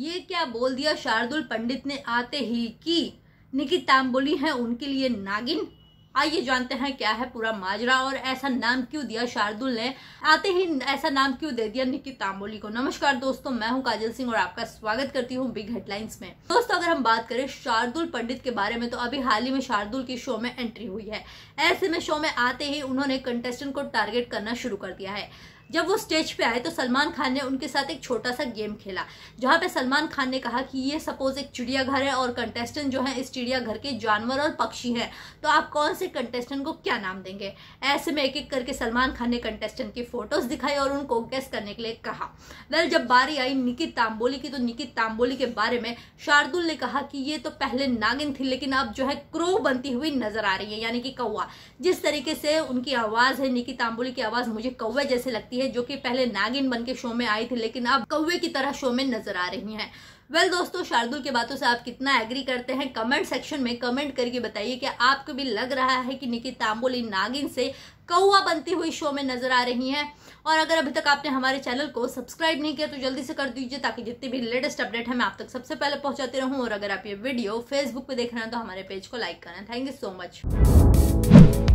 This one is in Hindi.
ये क्या बोल दिया शार्दुल पंडित ने आते ही कि निकी तांबोली है उनके लिए नागिन आइए जानते हैं क्या है पूरा माजरा और ऐसा नाम क्यों दिया शार्दुल ने आते ही ऐसा नाम क्यों दे दिया निकी तांबोली को नमस्कार दोस्तों मैं हूं काजल सिंह और आपका स्वागत करती हूं बिग हेडलाइंस में दोस्तों अगर हम बात करें शार्दुल पंडित के बारे में तो अभी हाल ही में शार्दुल की शो में एंट्री हुई है ऐसे में शो में आते ही उन्होंने कंटेस्टेंट को टारगेट करना शुरू कर दिया है जब वो स्टेज पे आए तो सलमान खान ने उनके साथ एक छोटा सा गेम खेला जहाँ पे सलमान खान ने कहा कि ये सपोज एक चिड़ियाघर है और कंटेस्टेंट जो है इस चिड़ियाघर के जानवर और पक्षी हैं तो आप कौन से कंटेस्टेंट को क्या नाम देंगे ऐसे में एक एक करके सलमान खान ने कंटेस्टेंट की फोटोज दिखाई और उनको गेस करने के लिए कहा वेल जब बारी आई निकित तांबोली की तो निकित तांबोली के बारे में शार्दुल ने कहा कि ये तो पहले नागिन थी लेकिन अब जो है क्रो बनती हुई नजर आ रही है यानी कि कौआ जिस तरीके से उनकी आवाज़ है निकित तांबोली की आवाज़ मुझे कौवे जैसे लगती सकती है जो कि पहले नागिन बन के शो में आई थी लेकिन अब कौवे की तरह शो में नजर आ रही हैं वेल well, दोस्तों शार्दुल की बातों से आप कितना एग्री करते हैं कमेंट सेक्शन में कमेंट करके बताइए कि आपको भी लग रहा है कि निकी तांबुल इन नागिन से कौआ बनती हुई शो में नजर आ रही हैं और अगर अभी तक आपने हमारे चैनल को सब्सक्राइब नहीं किया तो जल्दी से कर दीजिए ताकि जितने भी लेटेस्ट अपडेट है मैं आप तक सबसे पहले पहुंचाती रहूँ और अगर आप ये वीडियो फेसबुक पर देख रहे हैं तो हमारे पेज को लाइक करें थैंक यू सो मच